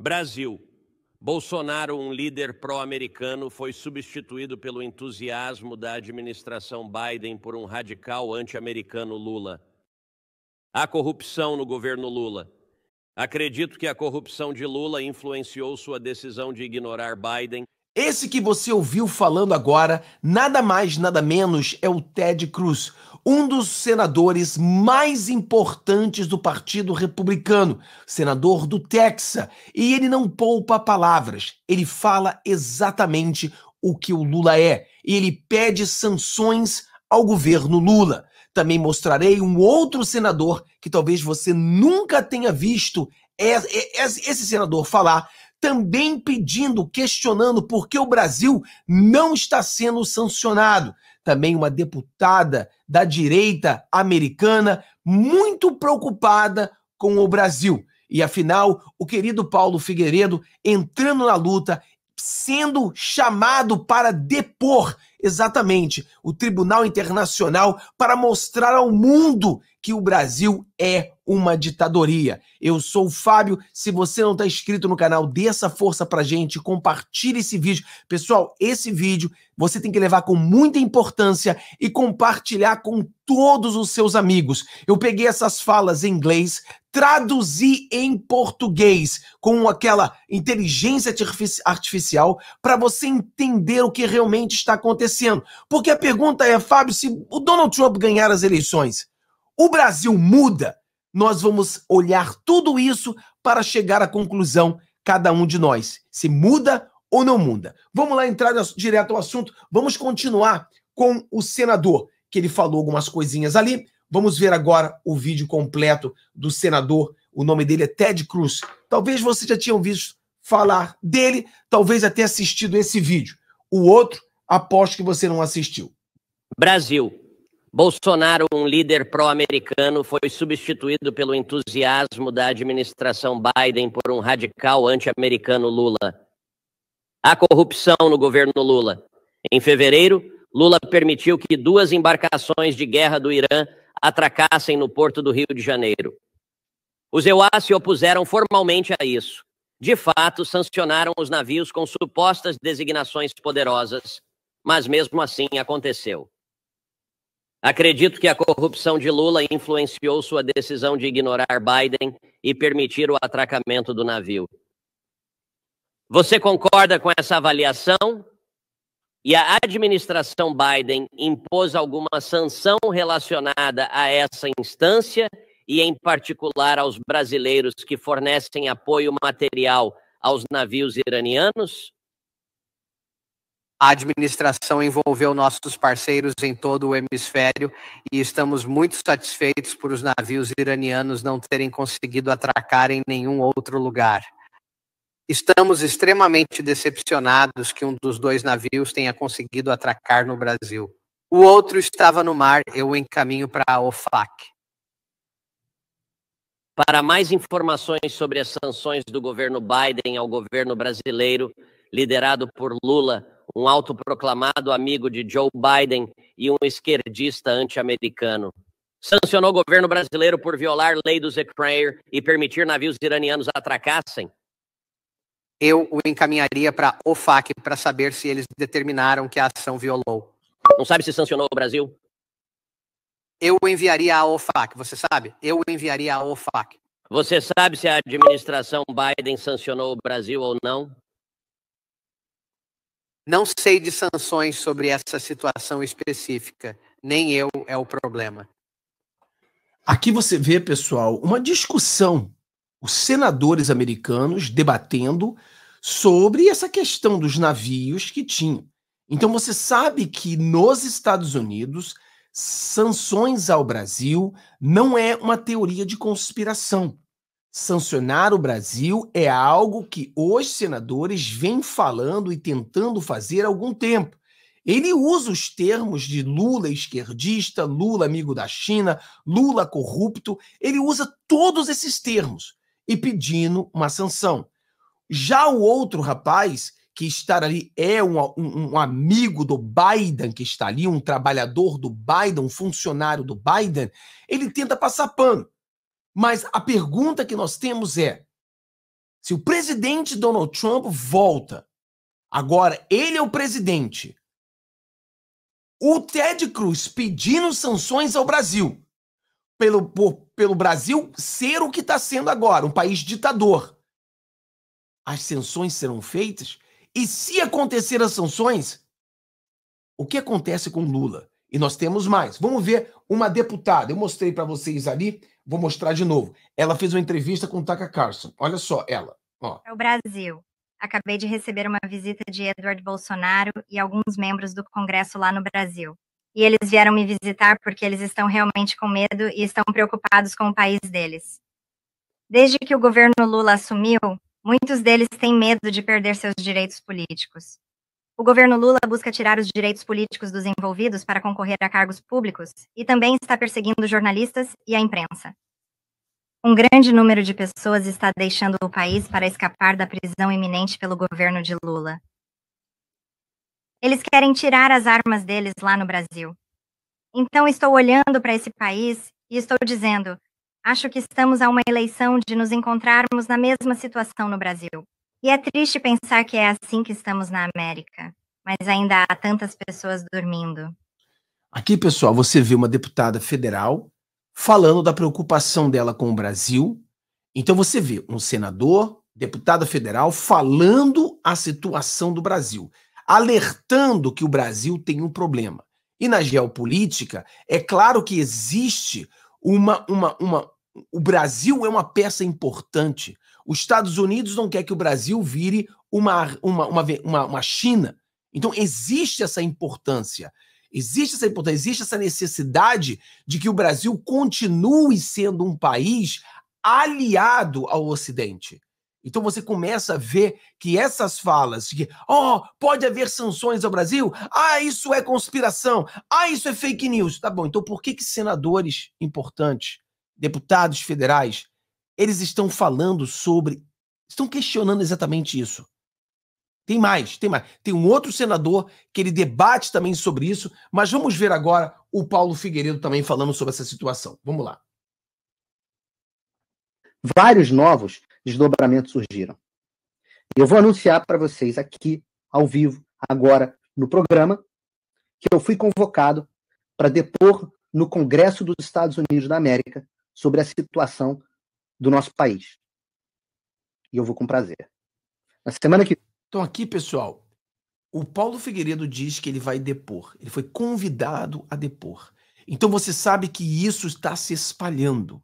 Brasil. Bolsonaro, um líder pró-americano, foi substituído pelo entusiasmo da administração Biden por um radical anti-americano Lula. Há corrupção no governo Lula. Acredito que a corrupção de Lula influenciou sua decisão de ignorar Biden esse que você ouviu falando agora, nada mais, nada menos, é o Ted Cruz, um dos senadores mais importantes do Partido Republicano, senador do Texas. E ele não poupa palavras, ele fala exatamente o que o Lula é. E ele pede sanções ao governo Lula. Também mostrarei um outro senador que talvez você nunca tenha visto é, é, esse senador falar, também pedindo, questionando por que o Brasil não está sendo sancionado. Também uma deputada da direita americana muito preocupada com o Brasil. E afinal, o querido Paulo Figueiredo entrando na luta, sendo chamado para depor Exatamente, o Tribunal Internacional para mostrar ao mundo que o Brasil é uma ditadoria. Eu sou o Fábio. Se você não está inscrito no canal, dê essa força para gente, compartilhe esse vídeo. Pessoal, esse vídeo você tem que levar com muita importância e compartilhar com todos os seus amigos. Eu peguei essas falas em inglês, traduzir em português com aquela inteligência artificial para você entender o que realmente está acontecendo. Porque a pergunta é, Fábio, se o Donald Trump ganhar as eleições, o Brasil muda? Nós vamos olhar tudo isso para chegar à conclusão, cada um de nós, se muda ou não muda. Vamos lá entrar direto ao assunto, vamos continuar com o senador, que ele falou algumas coisinhas ali, Vamos ver agora o vídeo completo do senador. O nome dele é Ted Cruz. Talvez você já tenha visto falar dele, talvez até assistido esse vídeo. O outro, aposto que você não assistiu. Brasil. Bolsonaro, um líder pró-americano, foi substituído pelo entusiasmo da administração Biden por um radical anti-americano Lula. A corrupção no governo Lula. Em fevereiro, Lula permitiu que duas embarcações de guerra do Irã atracassem no porto do Rio de Janeiro. Os EUA se opuseram formalmente a isso. De fato, sancionaram os navios com supostas designações poderosas, mas mesmo assim aconteceu. Acredito que a corrupção de Lula influenciou sua decisão de ignorar Biden e permitir o atracamento do navio. Você concorda com essa avaliação e a administração Biden impôs alguma sanção relacionada a essa instância e, em particular, aos brasileiros que fornecem apoio material aos navios iranianos? A administração envolveu nossos parceiros em todo o hemisfério e estamos muito satisfeitos por os navios iranianos não terem conseguido atracar em nenhum outro lugar. Estamos extremamente decepcionados que um dos dois navios tenha conseguido atracar no Brasil. O outro estava no mar, eu em caminho para a OFAC. Para mais informações sobre as sanções do governo Biden ao governo brasileiro, liderado por Lula, um autoproclamado amigo de Joe Biden e um esquerdista anti-americano. Sancionou o governo brasileiro por violar lei do Zekrair e permitir navios iranianos atracassem? eu o encaminharia para o FAC para saber se eles determinaram que a ação violou. Não sabe se sancionou o Brasil? Eu o enviaria ao OFAC. você sabe? Eu o enviaria ao OFAC. Você sabe se a administração Biden sancionou o Brasil ou não? Não sei de sanções sobre essa situação específica. Nem eu é o problema. Aqui você vê, pessoal, uma discussão os senadores americanos debatendo sobre essa questão dos navios que tinham. Então você sabe que nos Estados Unidos, sanções ao Brasil não é uma teoria de conspiração. Sancionar o Brasil é algo que os senadores vêm falando e tentando fazer há algum tempo. Ele usa os termos de Lula esquerdista, Lula amigo da China, Lula corrupto, ele usa todos esses termos e pedindo uma sanção. Já o outro rapaz que está ali é um, um, um, amigo do Biden que está ali, um trabalhador do Biden, um funcionário do Biden, ele tenta passar pano. Mas a pergunta que nós temos é: se o presidente Donald Trump volta, agora ele é o presidente, o Ted Cruz pedindo sanções ao Brasil, pelo, por, pelo Brasil ser o que está sendo agora, um país ditador. As sanções serão feitas e se acontecer as sanções, o que acontece com Lula? E nós temos mais. Vamos ver uma deputada. Eu mostrei para vocês ali, vou mostrar de novo. Ela fez uma entrevista com o Tucker Carlson. Olha só, ela. Ó. É o Brasil. Acabei de receber uma visita de Eduardo Bolsonaro e alguns membros do Congresso lá no Brasil e eles vieram me visitar porque eles estão realmente com medo e estão preocupados com o país deles. Desde que o governo Lula assumiu, muitos deles têm medo de perder seus direitos políticos. O governo Lula busca tirar os direitos políticos dos envolvidos para concorrer a cargos públicos e também está perseguindo jornalistas e a imprensa. Um grande número de pessoas está deixando o país para escapar da prisão iminente pelo governo de Lula. Eles querem tirar as armas deles lá no Brasil. Então estou olhando para esse país e estou dizendo: acho que estamos a uma eleição de nos encontrarmos na mesma situação no Brasil. E é triste pensar que é assim que estamos na América, mas ainda há tantas pessoas dormindo. Aqui, pessoal, você vê uma deputada federal falando da preocupação dela com o Brasil. Então você vê um senador, deputada federal, falando a situação do Brasil alertando que o Brasil tem um problema. E na geopolítica, é claro que existe uma, uma, uma. O Brasil é uma peça importante. Os Estados Unidos não quer que o Brasil vire uma, uma, uma, uma, uma China. Então, existe essa importância. Existe essa importância, existe essa necessidade de que o Brasil continue sendo um país aliado ao Ocidente. Então você começa a ver que essas falas de oh, pode haver sanções ao Brasil, ah, isso é conspiração, ah, isso é fake news. Tá bom, então por que, que senadores importantes, deputados federais, eles estão falando sobre. estão questionando exatamente isso. Tem mais, tem mais. Tem um outro senador que ele debate também sobre isso, mas vamos ver agora o Paulo Figueiredo também falando sobre essa situação. Vamos lá. Vários novos desdobramentos surgiram. Eu vou anunciar para vocês aqui, ao vivo, agora, no programa, que eu fui convocado para depor no Congresso dos Estados Unidos da América sobre a situação do nosso país. E eu vou com prazer. Na semana que. Então, aqui, pessoal, o Paulo Figueiredo diz que ele vai depor. Ele foi convidado a depor. Então, você sabe que isso está se espalhando.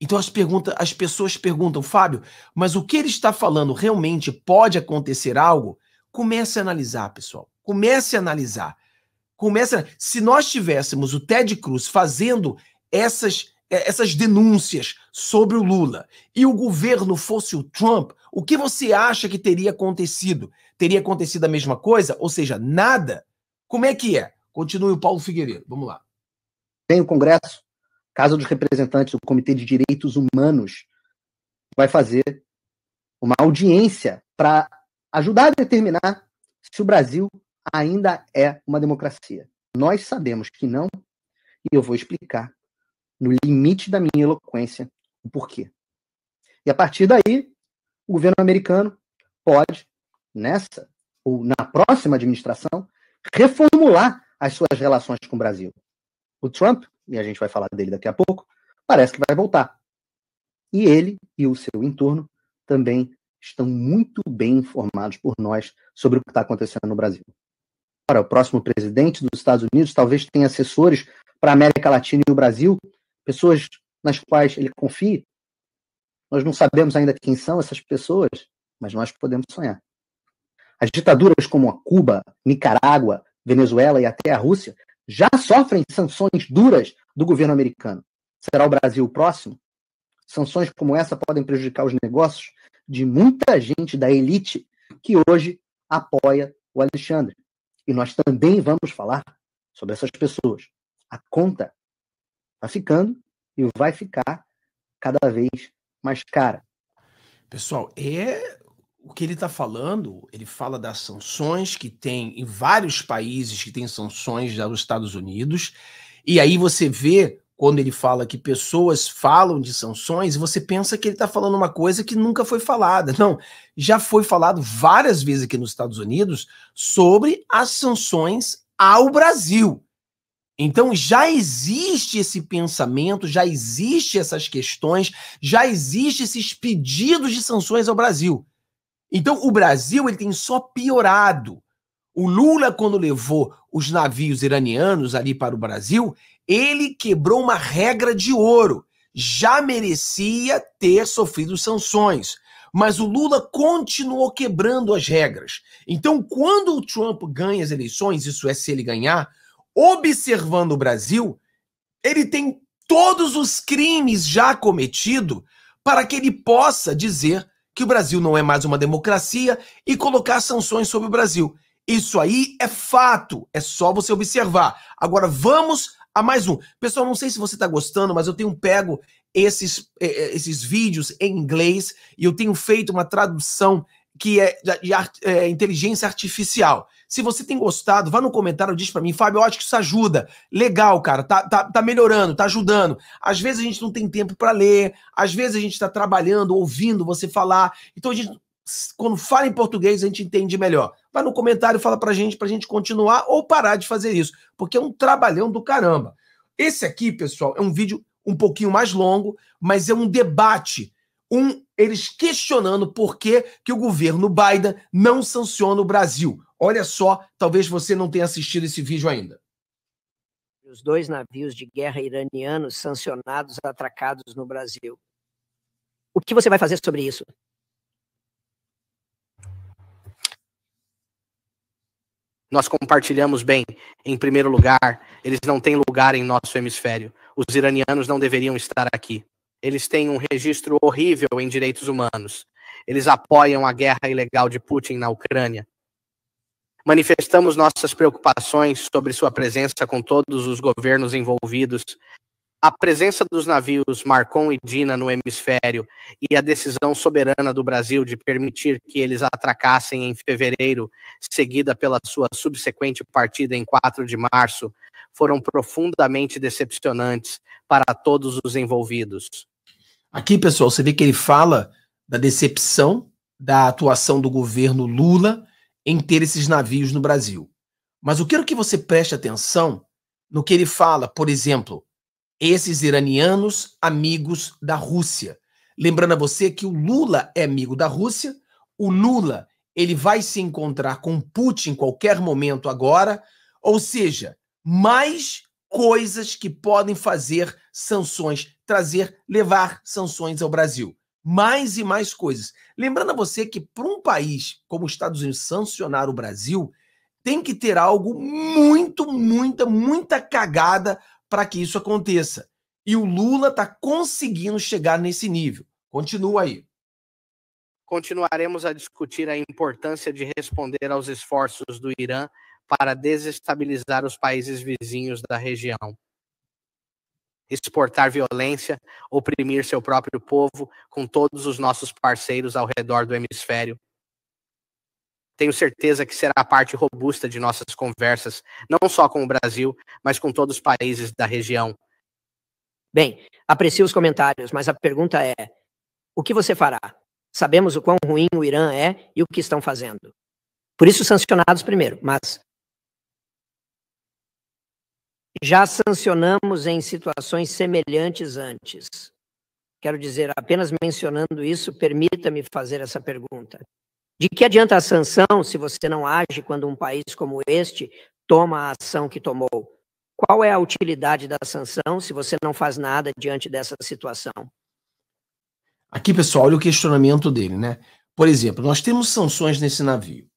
Então as, pergunta, as pessoas perguntam, Fábio, mas o que ele está falando realmente pode acontecer algo? Comece a analisar, pessoal. Comece a analisar. Comece a... Se nós tivéssemos o Ted Cruz fazendo essas, é, essas denúncias sobre o Lula e o governo fosse o Trump, o que você acha que teria acontecido? Teria acontecido a mesma coisa? Ou seja, nada? Como é que é? Continue o Paulo Figueiredo. Vamos lá. Tem o Congresso Casa dos Representantes, o Comitê de Direitos Humanos, vai fazer uma audiência para ajudar a determinar se o Brasil ainda é uma democracia. Nós sabemos que não, e eu vou explicar, no limite da minha eloquência, o porquê. E a partir daí, o governo americano pode, nessa ou na próxima administração, reformular as suas relações com o Brasil. O Trump e a gente vai falar dele daqui a pouco, parece que vai voltar. E ele e o seu entorno também estão muito bem informados por nós sobre o que está acontecendo no Brasil. Ora, o próximo presidente dos Estados Unidos talvez tenha assessores para a América Latina e o Brasil, pessoas nas quais ele confie. Nós não sabemos ainda quem são essas pessoas, mas nós podemos sonhar. As ditaduras como a Cuba, Nicarágua, Venezuela e até a Rússia já sofrem sanções duras do governo americano. Será o Brasil o próximo? Sanções como essa podem prejudicar os negócios de muita gente da elite que hoje apoia o Alexandre. E nós também vamos falar sobre essas pessoas. A conta está ficando e vai ficar cada vez mais cara. Pessoal, é o que ele está falando, ele fala das sanções que tem em vários países que tem sanções dos Estados Unidos, e aí você vê quando ele fala que pessoas falam de sanções, você pensa que ele está falando uma coisa que nunca foi falada. Não, já foi falado várias vezes aqui nos Estados Unidos sobre as sanções ao Brasil. Então já existe esse pensamento, já existe essas questões, já existem esses pedidos de sanções ao Brasil. Então, o Brasil ele tem só piorado. O Lula, quando levou os navios iranianos ali para o Brasil, ele quebrou uma regra de ouro. Já merecia ter sofrido sanções. Mas o Lula continuou quebrando as regras. Então, quando o Trump ganha as eleições, isso é se ele ganhar, observando o Brasil, ele tem todos os crimes já cometidos para que ele possa dizer que o Brasil não é mais uma democracia e colocar sanções sobre o Brasil. Isso aí é fato, é só você observar. Agora vamos a mais um. Pessoal, não sei se você está gostando, mas eu tenho pego esses, é, é, esses vídeos em inglês e eu tenho feito uma tradução que é de, de, de, de inteligência artificial. Se você tem gostado, vá no comentário, diz para mim, Fábio, eu acho que isso ajuda. Legal, cara, tá, tá, tá melhorando, tá ajudando. Às vezes a gente não tem tempo para ler, às vezes a gente está trabalhando, ouvindo você falar. Então a gente, quando fala em português, a gente entende melhor. Vá no comentário, fala pra gente, pra gente continuar ou parar de fazer isso, porque é um trabalhão do caramba. Esse aqui, pessoal, é um vídeo um pouquinho mais longo, mas é um debate um, eles questionando por que, que o governo Biden não sanciona o Brasil. Olha só, talvez você não tenha assistido esse vídeo ainda. Os dois navios de guerra iranianos sancionados atracados no Brasil. O que você vai fazer sobre isso? Nós compartilhamos bem, em primeiro lugar, eles não têm lugar em nosso hemisfério. Os iranianos não deveriam estar aqui. Eles têm um registro horrível em direitos humanos. Eles apoiam a guerra ilegal de Putin na Ucrânia. Manifestamos nossas preocupações sobre sua presença com todos os governos envolvidos. A presença dos navios Marcon e Dina no hemisfério e a decisão soberana do Brasil de permitir que eles atracassem em fevereiro, seguida pela sua subsequente partida em 4 de março, foram profundamente decepcionantes para todos os envolvidos. Aqui, pessoal, você vê que ele fala da decepção da atuação do governo Lula em ter esses navios no Brasil. Mas eu quero que você preste atenção no que ele fala, por exemplo, esses iranianos amigos da Rússia. Lembrando a você que o Lula é amigo da Rússia, o Lula ele vai se encontrar com Putin em qualquer momento agora, ou seja, mais coisas que podem fazer sanções, trazer, levar sanções ao Brasil mais e mais coisas. Lembrando a você que para um país como os Estados Unidos sancionar o Brasil, tem que ter algo muito, muita, muita cagada para que isso aconteça. E o Lula está conseguindo chegar nesse nível. Continua aí. Continuaremos a discutir a importância de responder aos esforços do Irã para desestabilizar os países vizinhos da região exportar violência, oprimir seu próprio povo com todos os nossos parceiros ao redor do hemisfério. Tenho certeza que será a parte robusta de nossas conversas, não só com o Brasil, mas com todos os países da região. Bem, aprecio os comentários, mas a pergunta é: o que você fará? Sabemos o quão ruim o Irã é e o que estão fazendo. Por isso, sancionados primeiro, mas já sancionamos em situações semelhantes antes. Quero dizer, apenas mencionando isso, permita-me fazer essa pergunta. De que adianta a sanção se você não age quando um país como este toma a ação que tomou? Qual é a utilidade da sanção se você não faz nada diante dessa situação? Aqui, pessoal, olha o questionamento dele, né? Por exemplo, nós temos sanções nesse navio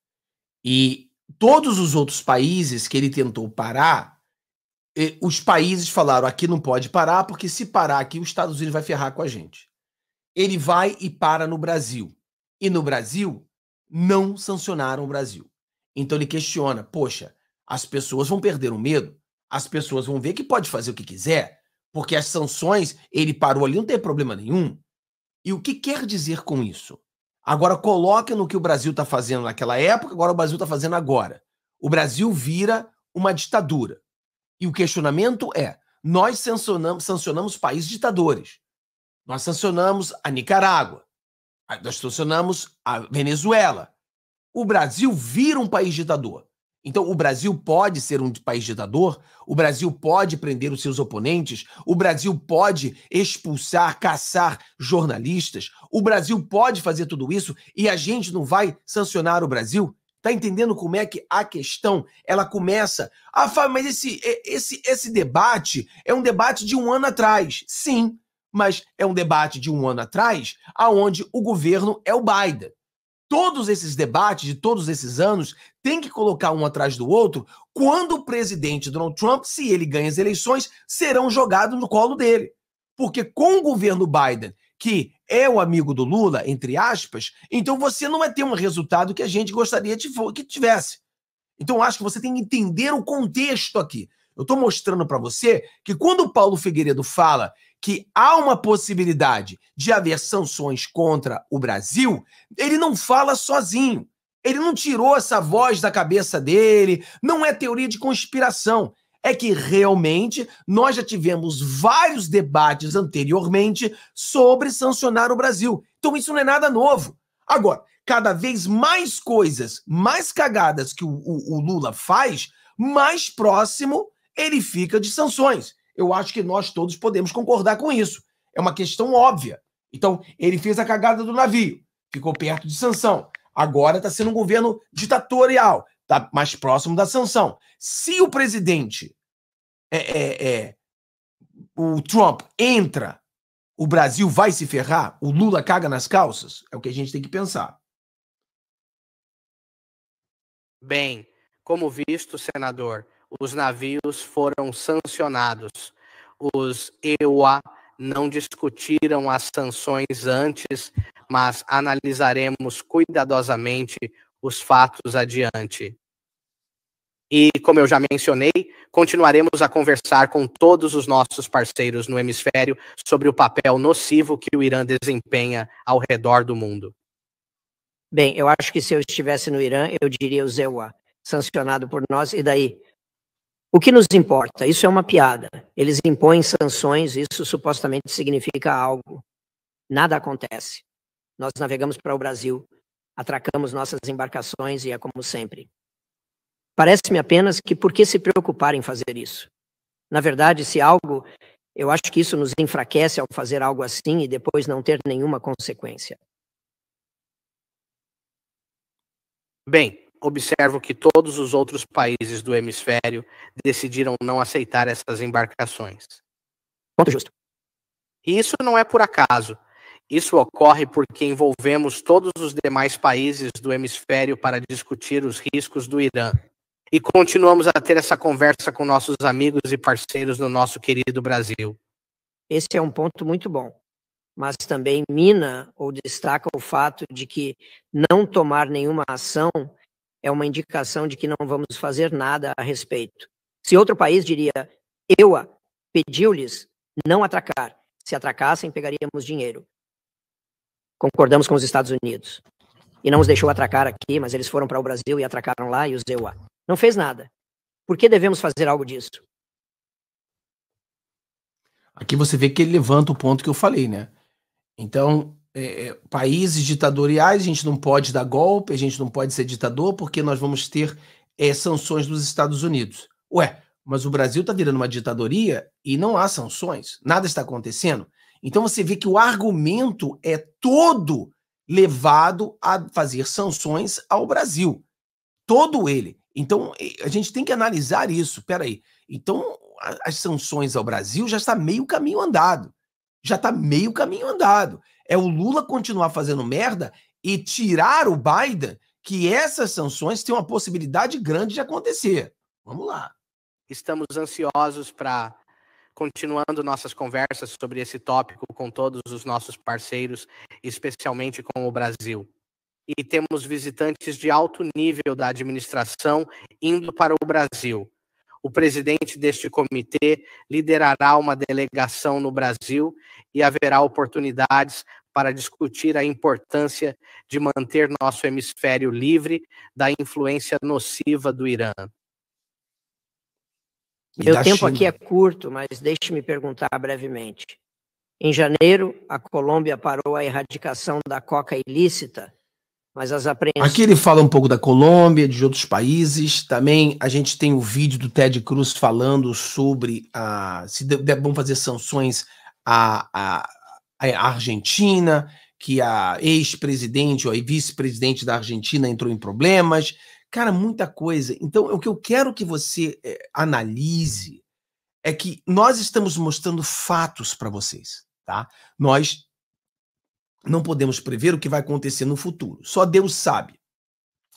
e todos os outros países que ele tentou parar os países falaram aqui não pode parar, porque se parar aqui, os Estados Unidos vai ferrar com a gente. Ele vai e para no Brasil. E no Brasil, não sancionaram o Brasil. Então ele questiona: poxa, as pessoas vão perder o medo, as pessoas vão ver que pode fazer o que quiser, porque as sanções, ele parou ali, não tem problema nenhum. E o que quer dizer com isso? Agora coloca no que o Brasil está fazendo naquela época, agora o Brasil está fazendo agora. O Brasil vira uma ditadura e o questionamento é: nós sancionamos, sancionamos países ditadores. Nós sancionamos a Nicarágua. Nós sancionamos a Venezuela. O Brasil vira um país ditador. Então, o Brasil pode ser um país ditador, o Brasil pode prender os seus oponentes, o Brasil pode expulsar, caçar jornalistas, o Brasil pode fazer tudo isso e a gente não vai sancionar o Brasil? Tá entendendo como é que a questão ela começa? Ah, Fábio, mas esse, esse, esse debate é um debate de um ano atrás. Sim, mas é um debate de um ano atrás, aonde o governo é o Biden. Todos esses debates de todos esses anos tem que colocar um atrás do outro quando o presidente Donald Trump, se ele ganha as eleições, serão jogados no colo dele. Porque com o governo Biden, que é o amigo do Lula, entre aspas, então você não vai ter um resultado que a gente gostaria de, que tivesse. Então acho que você tem que entender o contexto aqui. Eu estou mostrando para você que quando o Paulo Figueiredo fala que há uma possibilidade de haver sanções contra o Brasil, ele não fala sozinho. Ele não tirou essa voz da cabeça dele, não é teoria de conspiração é que realmente nós já tivemos vários debates anteriormente sobre sancionar o Brasil. Então isso não é nada novo. Agora, cada vez mais coisas, mais cagadas que o, o, o Lula faz, mais próximo ele fica de sanções. Eu acho que nós todos podemos concordar com isso. É uma questão óbvia. Então, ele fez a cagada do navio, ficou perto de sanção. Agora está sendo um governo ditatorial, Está mais próximo da sanção. Se o presidente, é, é, é, o Trump, entra, o Brasil vai se ferrar? O Lula caga nas calças? É o que a gente tem que pensar. Bem, como visto, senador, os navios foram sancionados. Os EUA não discutiram as sanções antes, mas analisaremos cuidadosamente os fatos adiante. E, como eu já mencionei, continuaremos a conversar com todos os nossos parceiros no hemisfério sobre o papel nocivo que o Irã desempenha ao redor do mundo. Bem, eu acho que se eu estivesse no Irã, eu diria o Zewa, sancionado por nós, e daí? O que nos importa? Isso é uma piada. Eles impõem sanções, isso supostamente significa algo. Nada acontece. Nós navegamos para o Brasil, atracamos nossas embarcações e é como sempre. Parece-me apenas que por que se preocupar em fazer isso? Na verdade, se algo, eu acho que isso nos enfraquece ao fazer algo assim e depois não ter nenhuma consequência. Bem, observo que todos os outros países do hemisfério decidiram não aceitar essas embarcações. Ponto justo. E isso não é por acaso. Isso ocorre porque envolvemos todos os demais países do hemisfério para discutir os riscos do Irã e continuamos a ter essa conversa com nossos amigos e parceiros no nosso querido Brasil. Esse é um ponto muito bom, mas também mina ou destaca o fato de que não tomar nenhuma ação é uma indicação de que não vamos fazer nada a respeito. Se outro país diria, EUA pediu-lhes não atracar, se atracassem pegaríamos dinheiro. Concordamos com os Estados Unidos e não os deixou atracar aqui, mas eles foram para o Brasil e atracaram lá e os EUA. Não fez nada. Por que devemos fazer algo disso? Aqui você vê que ele levanta o ponto que eu falei, né? Então, é, é, países ditatoriais, a gente não pode dar golpe, a gente não pode ser ditador, porque nós vamos ter é, sanções dos Estados Unidos. Ué, mas o Brasil está virando uma ditadoria e não há sanções, nada está acontecendo. Então você vê que o argumento é todo levado a fazer sanções ao Brasil. Todo ele. Então, a gente tem que analisar isso. Peraí. Então, as sanções ao Brasil já está meio caminho andado. Já está meio caminho andado. É o Lula continuar fazendo merda e tirar o Biden, que essas sanções têm uma possibilidade grande de acontecer. Vamos lá. Estamos ansiosos para continuando nossas conversas sobre esse tópico com todos os nossos parceiros, especialmente com o Brasil e temos visitantes de alto nível da administração indo para o Brasil. O presidente deste comitê liderará uma delegação no Brasil e haverá oportunidades para discutir a importância de manter nosso hemisfério livre da influência nociva do Irã. Meu tempo China. aqui é curto, mas deixe-me perguntar brevemente. Em janeiro, a Colômbia parou a erradicação da coca ilícita mas as apreensões. Aqui ele fala um pouco da Colômbia, de outros países. Também a gente tem o vídeo do Ted Cruz falando sobre a, se bom fazer sanções à, à, à Argentina, que a ex-presidente ou vice-presidente da Argentina entrou em problemas. Cara, muita coisa. Então, o que eu quero que você é, analise é que nós estamos mostrando fatos para vocês, tá? Nós não podemos prever o que vai acontecer no futuro. Só Deus sabe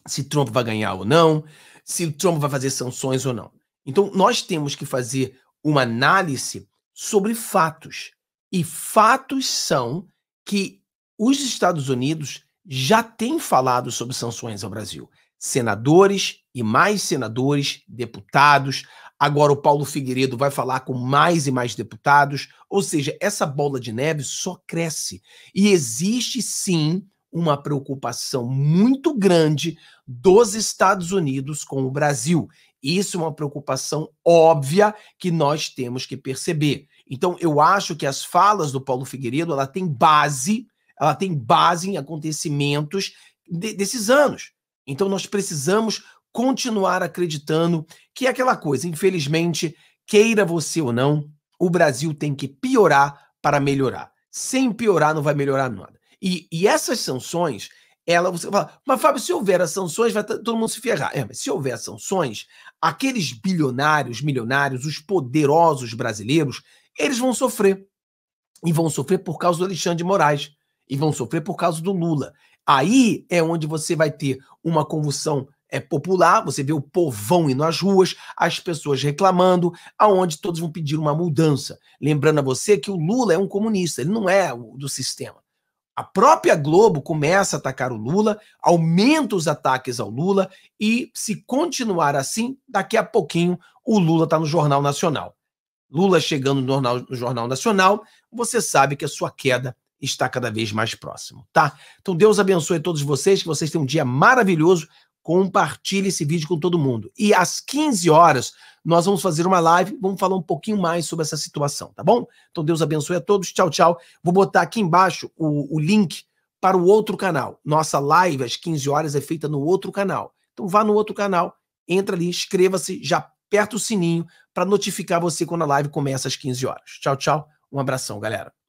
se Trump vai ganhar ou não, se Trump vai fazer sanções ou não. Então, nós temos que fazer uma análise sobre fatos. E fatos são que os Estados Unidos já têm falado sobre sanções ao Brasil. Senadores e mais senadores, deputados, Agora o Paulo Figueiredo vai falar com mais e mais deputados, ou seja, essa bola de neve só cresce. E existe sim uma preocupação muito grande dos Estados Unidos com o Brasil. Isso é uma preocupação óbvia que nós temos que perceber. Então eu acho que as falas do Paulo Figueiredo, ela tem base, ela tem base em acontecimentos de, desses anos. Então nós precisamos continuar acreditando que é aquela coisa, infelizmente, queira você ou não, o Brasil tem que piorar para melhorar. Sem piorar, não vai melhorar nada. E, e essas sanções, ela você fala, mas Fábio, se houver as sanções, vai tá, todo mundo se ferrar. É, mas se houver as sanções, aqueles bilionários, milionários, os poderosos brasileiros, eles vão sofrer. E vão sofrer por causa do Alexandre de Moraes. E vão sofrer por causa do Lula. Aí é onde você vai ter uma convulsão é popular, você vê o povão indo às ruas, as pessoas reclamando, aonde todos vão pedir uma mudança. Lembrando a você que o Lula é um comunista, ele não é do sistema. A própria Globo começa a atacar o Lula, aumenta os ataques ao Lula e, se continuar assim, daqui a pouquinho o Lula está no Jornal Nacional. Lula chegando no jornal, no jornal, Nacional, você sabe que a sua queda está cada vez mais próxima, tá? Então Deus abençoe todos vocês, que vocês tenham um dia maravilhoso compartilhe esse vídeo com todo mundo. E às 15 horas nós vamos fazer uma live, vamos falar um pouquinho mais sobre essa situação, tá bom? Então Deus abençoe a todos, tchau, tchau. Vou botar aqui embaixo o, o link para o outro canal. Nossa live às 15 horas é feita no outro canal. Então vá no outro canal, entra ali, inscreva-se, já aperta o sininho para notificar você quando a live começa às 15 horas. Tchau, tchau. Um abração, galera.